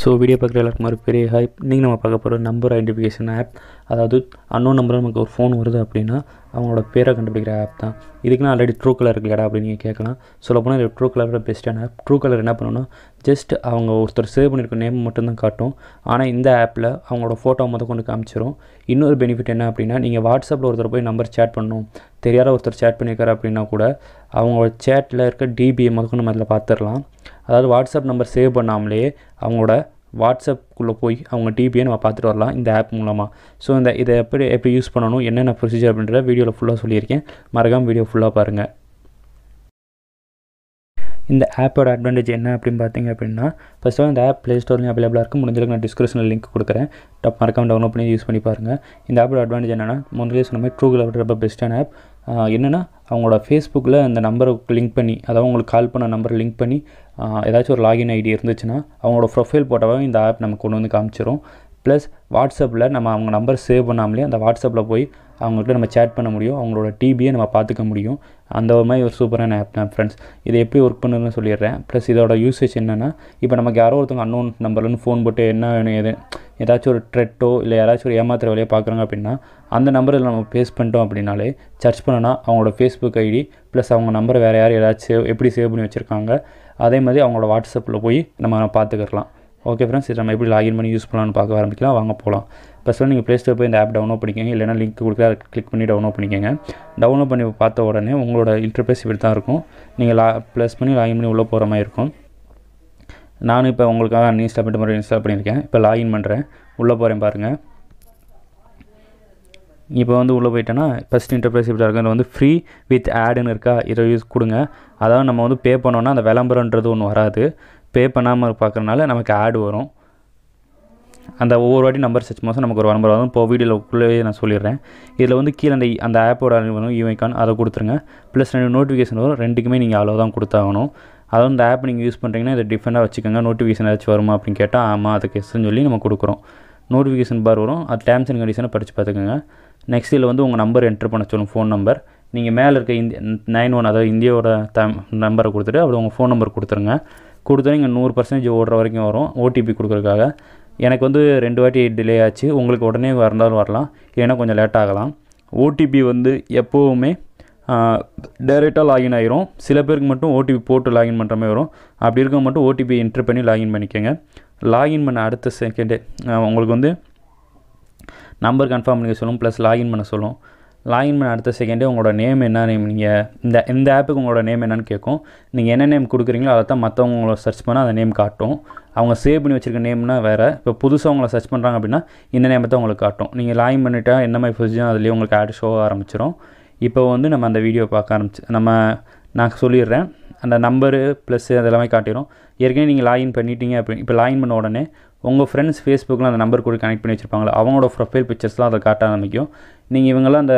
so video பார்க்குற எல்லாருக்கு மாதிரி பெரிய ஹைப் நீங்கள் நம்ம பார்க்க போகிற நம்பர் ஐடென்டிஃபிகேஷன் ஆப் அதாவது அன்னோன் நம்பர் நமக்கு ஒரு ஃபோன் வருது அப்படின்னா அவங்களோட பேரை கண்டுபிடிக்கிற ஆப் தான் இதுக்குனா ஆல்ரெடி ட்ரூ கலர் இடா அப்படின்னு நீங்கள் கேட்கலாம் சொல்ல போனால் இது ட்ரூ கலரோட பெஸ்ட்டான ஆப் ட்ரூ கலர் என்ன பண்ணணும்னா ஜஸ்ட் அவங்க ஒருத்தர் சேவ் பண்ணியிருக்க நேம் மட்டும்தான் காட்டும் ஆனால் இந்த ஆப்பில் அவங்களோட ஃபோட்டோ மொதல் கொண்டு காமிச்சிடும் இன்னொரு பெனிஃபிட் என்ன அப்படின்னா நீங்கள் வாட்ஸ்அப்பில் ஒருத்தர் போய் நம்பர் சேட் பண்ணணும் தெரியாத ஒருத்தர் சேட் பண்ணியிருக்காரு அப்படின்னா கூட அவங்களோட சேட்டில் இருக்க டிபியை மொதல் நம்ம அதில் பார்த்துடலாம் அதாவது வாட்ஸ்அப் நம்பர் சேவ் பண்ணாமலே அவங்களோட வாட்ஸ்அப்புக்குள்ளே போய் அவங்க டிபியை நம்ம பார்த்துட்டு வரலாம் இந்த ஆப் மூலமாக ஸோ இந்த இதை எப்படி எப்படி யூஸ் பண்ணணும் என்னென்ன ப்ரொசீஜர் அப்படின்றத வீடியோவில் ஃபுல்லாக சொல்லியிருக்கேன் மறக்காமல் வீடியோ ஃபுல்லாக பாருங்கள் இந்த ஆப்போட அட்வான்டேஜ் என்ன அப்படின்னு பார்த்தீங்க அப்படின்னா ஃபஸ்ட் ஆஃப் இந்த ஆப் ப்ளே ஸ்டோர்லேயும் அவைலபிளாக இருக்குது முடிஞ்சளவுக்கு நான் டிஸ்கிரிப்ஷனில் லிங்க் கொடுக்குறேன் டப் மறக்காமல் டவுன்லோட் பண்ணி யூஸ் பண்ணி பாருங்கள் இந்த ஆப்போட அட்வான்டேஜ் என்னென்னா முதலே சொன்ன மாதிரி ட்ரூ கிலோ ரொம்ப பெஸ்ட்டான ஆப் என்னென்னா அவங்களோட ஃபேஸ்புக்கில் அந்த நம்பரை லிங்க் பண்ணி அதாவது உங்களுக்கு கால் பண்ண நம்பரை லிங்க் பண்ணி ஏதாச்சும் ஒரு லாகின் ஐடி இருந்துச்சுன்னா அவங்களோட ப்ரொஃபைல் போட்டாவே இந்த ஆப் நமக்கு கொண்டு வந்து காமிச்சிடும் ப்ளஸ் வாட்ஸ்அப்பில் நம்ம அவங்க நம்பர் சேவ் பண்ணாமலே அந்த வாட்ஸ்அப்பில் போய் அவங்கள்ட்ட நம்ம சேட் பண்ண முடியும் அவங்களோட டிபியை நம்ம பார்த்துக்க முடியும் அந்த மாதிரி ஒரு சூப்பரான ஆப் தான் ஃப்ரெண்ட்ஸ் இதை எப்படி ஒர்க் பண்ணுதுன்னு சொல்லிடுறேன் ப்ளஸ் இதோட யூசேஜ் என்னென்னா இப்போ நமக்கு யாரோ ஒருத்தவங்க அன்னோன் நம்பர்லன்னு ஃபோன் போட்டு என்ன வேணும் எது ஏதாச்சும் ஒரு ட்ரெட்டோ இல்லை யாராச்சும் ஒரு ஏமாத்துற வேலையை பார்க்குறாங்க அப்படின்னா அந்த நம்பரில் நம்ம பேஸ் பண்ணிட்டோம் அப்படின்னாலே சர்ச் பண்ணோன்னா அவங்களோட ஃபேஸ்புக் ஐடி ப்ளஸ் அவங்க நம்பர் வேறு யார் ஏதாச்சும் எப்படி சேவ் பண்ணி வச்சுருக்காங்க அதே மாதிரி அவங்களோட வாட்ஸ்அப்பில் போய் நம்ம பார்த்துக்கலாம் ஓகே ஃப்ரெண்ட்ஸ் இது நம்ம எப்படி லாகின் பண்ணி யூஸ் பண்ணலாம்னு பார்க்க ஆரம்பிக்கலாம் வாங்க போகலாம் ஃபஸ்ட் நீங்கள் ப்ளே ஸ்டோர் போய் இந்த ஆப் டவுன்லோட் பண்ணிக்கோங்க இல்லைனா லிங்க் கொடுக்குற அதை கிளிக் பண்ணி டவுன்லோட் பண்ணிக்கோங்க டவுன்லோட் பண்ணி பார்த்த உடனே உங்களோட இன்டர்ஃபேஸ் இப்படி தான் இருக்கும் நீங்கள் லா ப்ளஸ் பண்ணி லாகின் பண்ணி உள்ளே போகிற மாதிரி இருக்கும் நானும் இப்போ உங்களுக்காக அன்இன்ஸ்டால் பண்ணிட்டு மறுபடியும் இன்ஸ்டால் பண்ணியிருக்கேன் இப்போ லாகின் பண்ணுறேன் உள்ளே போகிறேன் பாருங்கள் இப்போ வந்து உள்ளே போயிட்டேன்னா ஃபஸ்ட் இன்டர்பிரைஸ் இப்படி இருக்கிறது வந்து ஃப்ரீ வித் ஆடுன்னு இருக்கா இதை யூஸ் கொடுங்க அதாவது நம்ம வந்து பே பண்ணோன்னா அந்த விளம்பரன்றது ஒன்று வராது பே பண்ணாமல் பார்க்குறனால நமக்கு ஆடு வரும் அந்த ஒவ்வொரு வாட்டி நம்பர் சர்ச் மாதம் நமக்கு ஒரு நம்பர் வரும் இப்போ வீடியோக்குள்ளேயே நான் சொல்லிடுறேன் இதில் வந்து கீழே அந்த அந்த ஆப்போட வரும் யூஐக்கான் அதை கொடுத்துருங்க ப்ளஸ் ரெண்டு நோட்டிஃபிகேஷன் வரும் ரெண்டுக்குமே நீங்கள் அவ்வளோதான் கொடுத்தாகணும் அதுவும் இந்த ஆப் நீங்கள் யூஸ் பண்ணுறீங்கன்னா இதை டிஃபரெண்டாக வச்சுக்கோங்க நோட்டிஃபிகேஷன் ஏதாச்சும் வருமா அப்படின்னு கேட்டால் ஆமாம் அதுக்கு கெஸ்ன்னு சொல்லி நம்ம கொடுக்குறோம் நோட்டிஃபிகேஷன் பார் வரும் அது டேர்ம்ஸ் அண்ட் கண்டிஷனை படித்து பார்த்துக்கோங்க நெக்ஸ்ட் இதில் வந்து உங்கள் நம்பர் என்ட்ரு பண்ண சொல்லணும் ஃபோன் நம்பர் நீங்கள் மேலே இருக்க இந்திய நைன் ஒன் அதாவது இந்தியாவோட த நம்பரை கொடுத்துட்டு அப்படி உங்கள் ஃபோன் நம்பர் கொடுத்துருங்க கொடுத்தா நீங்கள் நூறு பர்சன்டேஜ் ஓடுற வரைக்கும் வரும் ஓடிபி கொடுக்குறதுக்காக எனக்கு வந்து ரெண்டு வாட்டி டிலே ஆச்சு உங்களுக்கு உடனே வரந்தாலும் வரலாம் ஏன்னா கொஞ்சம் லேட் ஆகலாம் ஓடிபி வந்து எப்போவுமே டேரெக்டாக லாகின் ஆகிரும் சில பேருக்கு மட்டும் ஓடிபி போட்டு லாகின் பண்ணுற மாதிரி வரும் அப்படி இருக்க மட்டும் ஓடிபி என்ட்ரு பண்ணி லாகின் பண்ணிக்கோங்க லாகின் பண்ண அடுத்த செகண்டே உங்களுக்கு வந்து நம்பர் கன்ஃபார்ம் பண்ணிக்க சொல்லும் ப்ளஸ் லாகின் பண்ண சொல்லும் லாகின் பண்ண அடுத்த செகண்டே உங்களோட நேம் என்ன நேம் நீங்கள் இந்த இந்த ஆப்புக்கு உங்களோட நேம் என்னன்னு கேட்கும் நீங்கள் என்ன நேம் கொடுக்குறீங்களோ அதை தான் மற்றவங்கள சர்ச் பண்ணால் அந்த நேம் காட்டும் அவங்க சேவ் பண்ணி வச்சுருக்க நேம்னா வேறு இப்போ புதுசாக உங்களை சர்ச் பண்ணுறாங்க அப்படின்னா இந்த நேமை தான் உங்களுக்கு காட்டும் நீங்கள் லாகின் பண்ணிட்டால் என்ன மாதிரி ஃபிரிட்ஜும் அதுலேயே உங்களுக்கு ஆட் ஷோ ஆரம்பிச்சிடும் இப்போ வந்து நம்ம அந்த வீடியோ பார்க்க ஆரம்பிச்சு நம்ம நான் சொல்லிடுறேன் அந்த நம்பரு ப்ளஸ் அதெல்லாமே காட்டிடும் ஏற்கனவே நீங்கள் லாகின் பண்ணிட்டீங்க அப்படி இப்போ லாகின் பண்ண உடனே உங்கள் ஃப்ரெண்ட்ஸ் ஃபேஸ்புக்கில் அந்த நம்பர் கூட கனெக்ட் பண்ணி வச்சுருப்பாங்களா அவங்களோட ப்ரொஃபைல் பிக்சர்ஸ்லாம் அதை காட்ட ஆரம்பிக்கும் நீங்கள் இவங்களாம் அந்த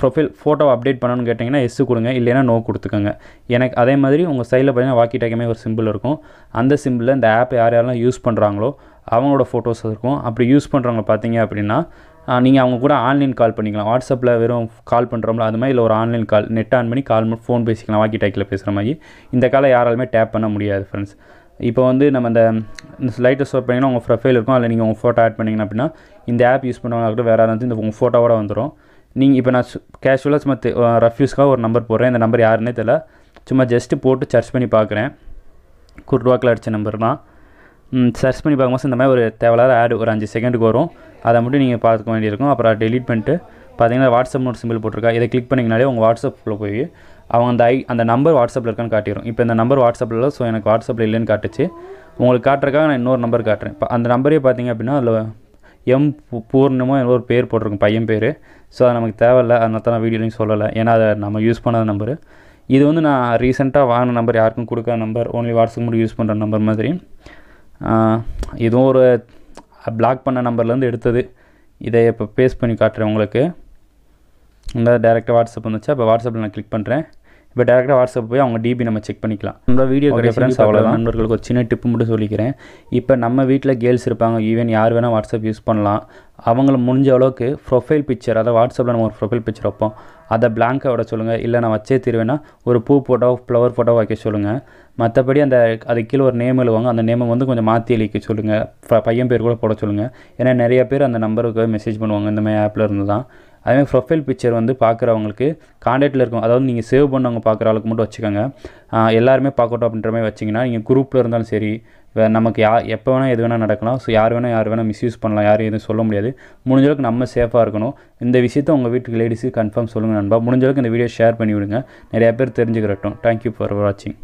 ப்ரொஃபைல் ஃபோட்டோ அப்டேட் பண்ணணும்னு கேட்டிங்கன்னா எஸ் கொடுங்க இல்லைனா நோ கொடுத்துக்கோங்க எனக்கு அதே மாதிரி உங்கள் சைடில் பார்த்தீங்கன்னா வாக்கி டேக்கமே ஒரு சிம்பிள் இருக்கும் அந்த சிம்பிளில் இந்த ஆப் யார் யாரெல்லாம் யூஸ் பண்ணுறாங்களோ அவங்களோட ஃபோட்டோஸ் இருக்கும் அப்படி யூஸ் பண்ணுறவங்க பார்த்தீங்க அப்படின்னா நீங்கள் அவங்க கூட ஆன்லைன் கால் பண்ணிக்கலாம் வாட்ஸ்அப்பில் வெறும் கால் பண்ணுறோம்ல அது மாதிரி இல்லை ஒரு ஆன்லைன் கால் நெட் ஆன் பண்ணி கால் ஃபோன் பேசிக்கலாம் வாக்கி டைக்கில் பேசுகிற மாதிரி இந்த காலை யாராலுமே டேப் பண்ண முடியாது ஃப்ரெண்ட்ஸ் இப்போ வந்து நம்ம இந்த லைட்டை ஸ்டோர் பண்ணிங்கன்னா உங்கள் ப்ரொஃபைல் இருக்கும் அதில் நீங்கள் உங்கள் ஃபோட்டோ ஆட் பண்ணிங்கன்னா அப்படின்னா இந்த ஆப் யூஸ் பண்ணுவாங்க கூட வேறு யாராவது இந்த உங்கள் ஃபோட்டோவோட வந்துடும் நீங்கள் இப்போ நான் கேஷுவலாக சும்மா ரஃப்யூஸ்க்காக ஒரு நம்பர் போடுறேன் இந்த நம்பர் யாருன்னே தெரில சும்மா ஜஸ்ட்டு போட்டு சர்ச் பண்ணி பார்க்குறேன் குர்டுவாக்கில் அடித்த நம்பர் தான் சர்ச் பண்ணி பார்க்கும்போது இந்த மாதிரி ஒரு தேவையில்லாத ஆடு ஒரு அஞ்சு செகண்டுக்கு வரும் அதை மட்டும் நீங்கள் பார்த்துக்க வேண்டியிருக்கும் அப்புறம் டெலிட் பண்ணிட்டு பார்த்தீங்கன்னா வாட்ஸ்அப் நோட் சிம்பிள் போட்டிருக்கா இதை கிளிக் பண்ணிங்கனாலே உங்கள் வாட்ஸ்அப்பில் போய் அவங்க அந்த ஐ அந்த நம்பர் வாட்ஸ்அப்பில் இருக்கான்னு காட்டிடும் இப்போ இந்த நம்பர் வாட்ஸ்அப்பில் இல்லை ஸோ எனக்கு வாட்ஸ்அப்பில் இல்லைன்னு காட்டுச்சு உங்களுக்கு காட்டுறக்காக நான் இன்னொரு நம்பர் காட்டுறேன் இப்போ அந்த நம்பரே பார்த்தீங்க அப்படின்னா அதில் எம் பூர்ணமோ ஏதோ ஒரு பேர் போட்டிருக்கும் பையன் பேர் ஸோ அது நமக்கு தேவையில்ல அதனால தான் வீடியோலையும் சொல்லலை ஏன்னா அதை நம்ம யூஸ் பண்ணாத நம்பரு இது வந்து நான் ரீசெண்டாக வாங்கின நம்பர் யாருக்கும் கொடுக்காத நம்பர் ஓன்லி வாட்ஸ்அப் மட்டும் யூஸ் பண்ணுற நம்பர் மாதிரி இதுவும் ஒரு பிளாக் பண்ண நம்பர்லேருந்து எடுத்தது இதை இப்போ பேஸ்ட் பண்ணி காட்டுறேன் உங்களுக்கு இந்த டேரெக்டாக வாட்ஸ்அப் வந்துச்சு அப்போ வாட்ஸ்அப்பில் நான் கிளிக் பண்ணுறேன் இப்போ டேரெக்டாக வாட்ஸ்அப் போய் அவங்க டிபி நம்ம செக் பண்ணிக்கலாம் நம்ம வீடியோ ரெஃபரன்ஸ் அவ்வளோதான் நண்பர்களுக்கு ஒரு சின்ன டிப்பு மட்டும் சொல்லிக்கிறேன் இப்போ நம்ம வீட்டில் கேர்ள்ஸ் இருப்பாங்க ஈவன் யார் வேணால் வாட்ஸ்அப் யூஸ் பண்ணலாம் அவங்கள முடிஞ்ச அளவுக்கு ப்ரொஃபைல் பிக்சர் அதாவது வாட்ஸ்அப்பில் நம்ம ஒரு ப்ரொஃபைல் பிக்சர் வைப்போம் அதை பிளாங்காக விட சொல்லுங்கள் இல்லை நான் வச்சே தீர்வேன்னா ஒரு பூ ஃபோட்டோ ஃப்ளவர் ஃபோட்டோ வைக்க சொல்லுங்கள் மற்றபடி அந்த அது கீழே ஒரு நேம் எழுவாங்க அந்த நேமை வந்து கொஞ்சம் மாற்றி அழிக்க சொல்லுங்கள் பையன் பேர் கூட போட சொல்லுங்கள் ஏன்னா நிறைய பேர் அந்த நம்பருக்கு மெசேஜ் பண்ணுவாங்க இந்த மாதிரி ஆப்பில் இருந்து தான் அதேமாதிரி ப்ரொஃபைல் பிக்சர் வந்து பார்க்குறவங்களுக்கு காண்டாக்டில் இருக்கும் அதாவது நீங்கள் சேவ் பண்ணவங்க பார்க்குற அளவுக்கு மட்டும் வச்சுக்கோங்க எல்லாருமே பார்க்கட்டும் அப்படின்ற மாதிரி வச்சிங்கன்னா நீங்கள் குரூப்பில் இருந்தாலும் சரி நமக்கு யா எப்போ வேணால் எது வேணால் நடக்கலாம் ஸோ யார் வேணால் யார் வேணால் மிஸ்யூஸ் பண்ணலாம் யாரும் எதுவும் சொல்ல முடியாது முடிஞ்சளவுக்கு நம்ம சேஃபாக இருக்கணும் இந்த விஷயத்தை உங்கள் வீட்டுக்கு லேடிஸுக்கு கன்ஃபார்ம் சொல்லுங்கள் நண்பா முடிஞ்சளவுக்கு இந்த வீடியோ ஷேர் பண்ணி விடுங்க நிறையா பேர் தெரிஞ்சுக்கிறட்டும் தேங்க்யூ ஃபார் வாட்சிங்